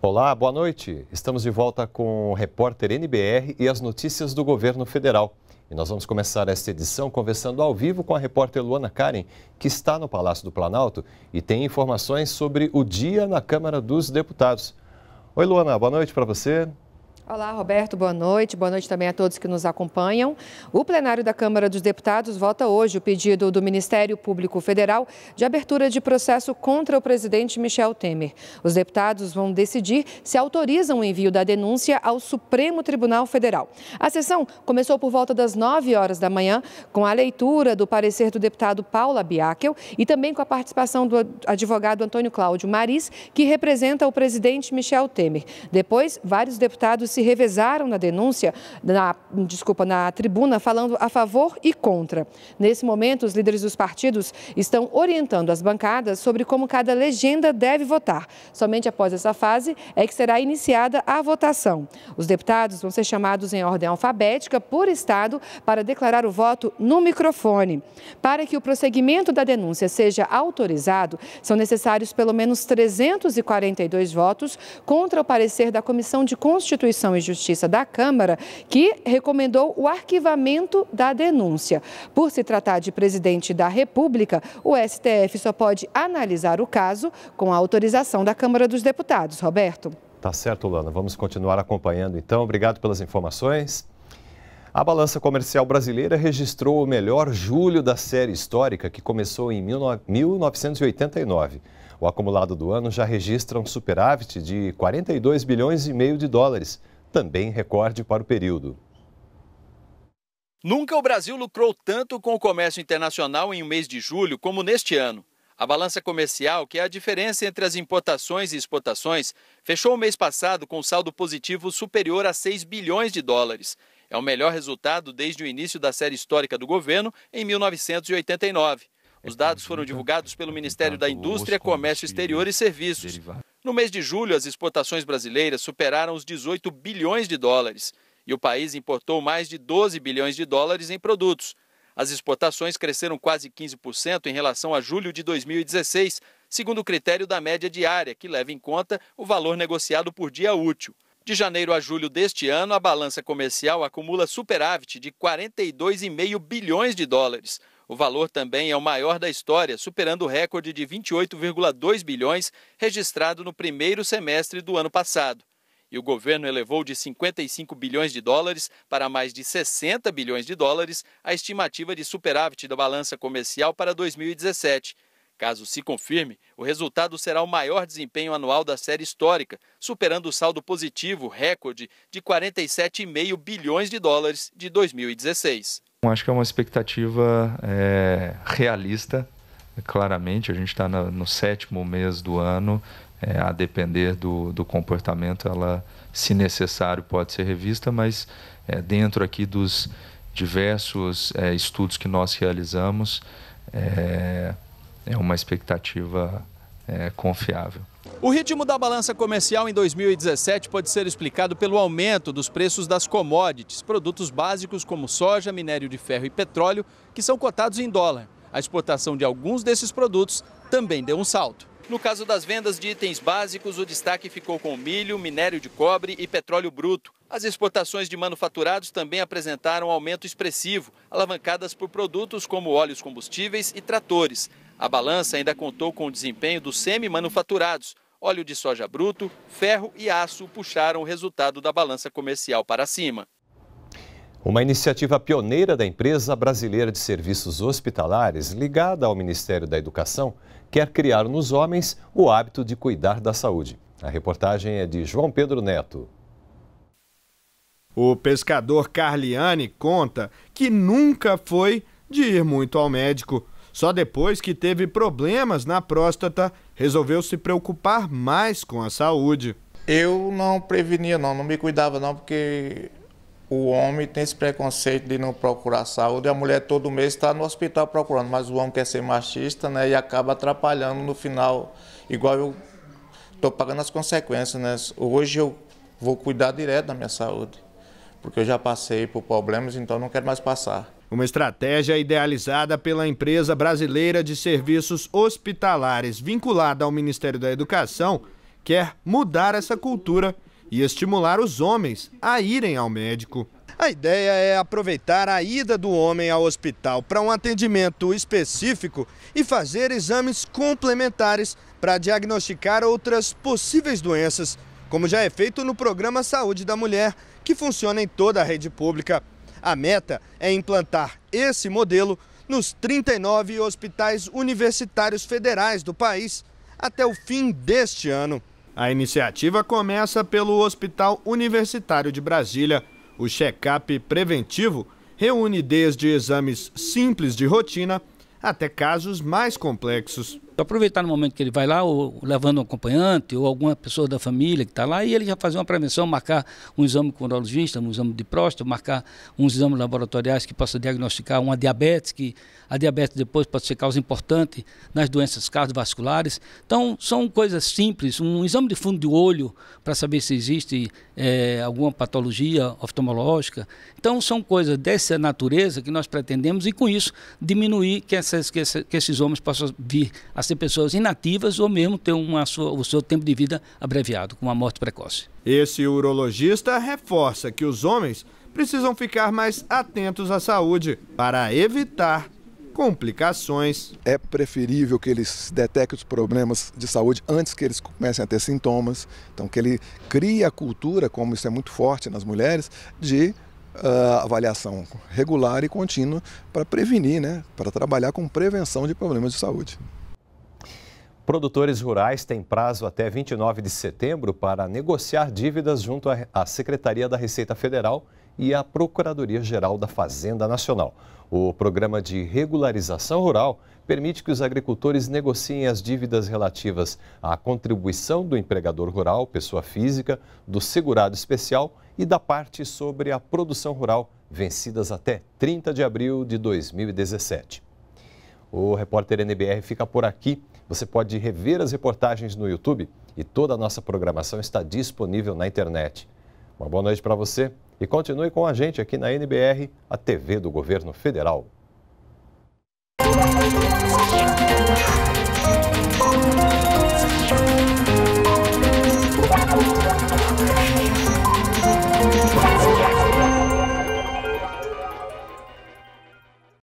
Olá, boa noite. Estamos de volta com o repórter NBR e as notícias do governo federal. E nós vamos começar esta edição conversando ao vivo com a repórter Luana Karen, que está no Palácio do Planalto e tem informações sobre o dia na Câmara dos Deputados. Oi, Luana, boa noite para você. Olá, Roberto, boa noite. Boa noite também a todos que nos acompanham. O plenário da Câmara dos Deputados vota hoje o pedido do Ministério Público Federal de abertura de processo contra o presidente Michel Temer. Os deputados vão decidir se autorizam o envio da denúncia ao Supremo Tribunal Federal. A sessão começou por volta das 9 horas da manhã, com a leitura do parecer do deputado Paula Biakel e também com a participação do advogado Antônio Cláudio Maris, que representa o presidente Michel Temer. Depois, vários deputados se revezaram na denúncia, na, desculpa, na tribuna, falando a favor e contra. Nesse momento, os líderes dos partidos estão orientando as bancadas sobre como cada legenda deve votar. Somente após essa fase é que será iniciada a votação. Os deputados vão ser chamados em ordem alfabética por estado para declarar o voto no microfone. Para que o prosseguimento da denúncia seja autorizado, são necessários pelo menos 342 votos contra o parecer da Comissão de Constituição Constituição e Justiça da Câmara, que recomendou o arquivamento da denúncia. Por se tratar de presidente da República, o STF só pode analisar o caso com a autorização da Câmara dos Deputados. Roberto. Tá certo, Lana. Vamos continuar acompanhando então. Obrigado pelas informações. A balança comercial brasileira registrou o melhor julho da série histórica, que começou em 1989. O acumulado do ano já registra um superávit de 42 bilhões e meio de dólares, também recorde para o período. Nunca o Brasil lucrou tanto com o comércio internacional em um mês de julho como neste ano. A balança comercial, que é a diferença entre as importações e exportações, fechou o mês passado com saldo positivo superior a 6 bilhões de dólares. É o melhor resultado desde o início da série histórica do governo, em 1989. Os dados é foram divulgados pelo é Ministério da Indústria, Comércio Exterior e Serviços. No mês de julho, as exportações brasileiras superaram os 18 bilhões de dólares e o país importou mais de 12 bilhões de dólares em produtos. As exportações cresceram quase 15% em relação a julho de 2016, segundo o critério da média diária, que leva em conta o valor negociado por dia útil. De janeiro a julho deste ano, a balança comercial acumula superávit de 42,5 bilhões de dólares, o valor também é o maior da história, superando o recorde de 28,2 bilhões registrado no primeiro semestre do ano passado. E o governo elevou de 55 bilhões de dólares para mais de 60 bilhões de dólares a estimativa de superávit da balança comercial para 2017. Caso se confirme, o resultado será o maior desempenho anual da série histórica, superando o saldo positivo recorde de 47,5 bilhões de dólares de 2016. Então, acho que é uma expectativa é, realista, claramente. A gente está no sétimo mês do ano, é, a depender do, do comportamento, ela, se necessário, pode ser revista, mas é, dentro aqui dos diversos estudos que nós realizamos, é uma expectativa é, confiável. O ritmo da balança comercial em 2017 pode ser explicado pelo aumento dos preços das commodities, produtos básicos como soja, minério de ferro e petróleo, que são cotados em dólar. A exportação de alguns desses produtos também deu um salto. No caso das vendas de itens básicos, o destaque ficou com milho, minério de cobre e petróleo bruto. As exportações de manufaturados também apresentaram aumento expressivo, alavancadas por produtos como óleos combustíveis e tratores. A balança ainda contou com o desempenho dos semi-manufaturados. Óleo de soja bruto, ferro e aço puxaram o resultado da balança comercial para cima. Uma iniciativa pioneira da empresa brasileira de serviços hospitalares, ligada ao Ministério da Educação, quer criar nos homens o hábito de cuidar da saúde. A reportagem é de João Pedro Neto. O pescador Carliani conta que nunca foi de ir muito ao médico. Só depois que teve problemas na próstata, resolveu se preocupar mais com a saúde. Eu não prevenia não, não me cuidava não, porque o homem tem esse preconceito de não procurar saúde, a mulher todo mês está no hospital procurando, mas o homem quer ser machista, né, e acaba atrapalhando no final, igual eu estou pagando as consequências, né? Hoje eu vou cuidar direto da minha saúde, porque eu já passei por problemas, então não quero mais passar uma estratégia idealizada pela empresa brasileira de serviços hospitalares vinculada ao Ministério da Educação, quer mudar essa cultura e estimular os homens a irem ao médico. A ideia é aproveitar a ida do homem ao hospital para um atendimento específico e fazer exames complementares para diagnosticar outras possíveis doenças, como já é feito no programa Saúde da Mulher, que funciona em toda a rede pública. A meta é implantar esse modelo nos 39 hospitais universitários federais do país até o fim deste ano. A iniciativa começa pelo Hospital Universitário de Brasília. O check-up preventivo reúne desde exames simples de rotina até casos mais complexos. Então, aproveitar no momento que ele vai lá, ou levando um acompanhante, ou alguma pessoa da família que está lá, e ele já fazer uma prevenção, marcar um exame com urologista, um exame de próstata, marcar uns exames laboratoriais que possa diagnosticar uma diabetes, que a diabetes depois pode ser causa importante nas doenças cardiovasculares. Então, são coisas simples, um exame de fundo de olho para saber se existe é, alguma patologia oftalmológica. Então, são coisas dessa natureza que nós pretendemos e, com isso, diminuir que, essas, que, essa, que esses homens possam vir a ser pessoas inativas ou mesmo ter uma sua, o seu tempo de vida abreviado, com uma morte precoce. Esse urologista reforça que os homens precisam ficar mais atentos à saúde para evitar complicações. É preferível que eles detectem os problemas de saúde antes que eles comecem a ter sintomas. Então, que ele crie a cultura, como isso é muito forte nas mulheres, de uh, avaliação regular e contínua para prevenir, né? para trabalhar com prevenção de problemas de saúde. Produtores rurais têm prazo até 29 de setembro para negociar dívidas junto à Secretaria da Receita Federal e à Procuradoria-Geral da Fazenda Nacional. O Programa de Regularização Rural permite que os agricultores negociem as dívidas relativas à contribuição do empregador rural, pessoa física, do segurado especial e da parte sobre a produção rural, vencidas até 30 de abril de 2017. O repórter NBR fica por aqui. Você pode rever as reportagens no YouTube e toda a nossa programação está disponível na internet. Uma boa noite para você e continue com a gente aqui na NBR, a TV do Governo Federal.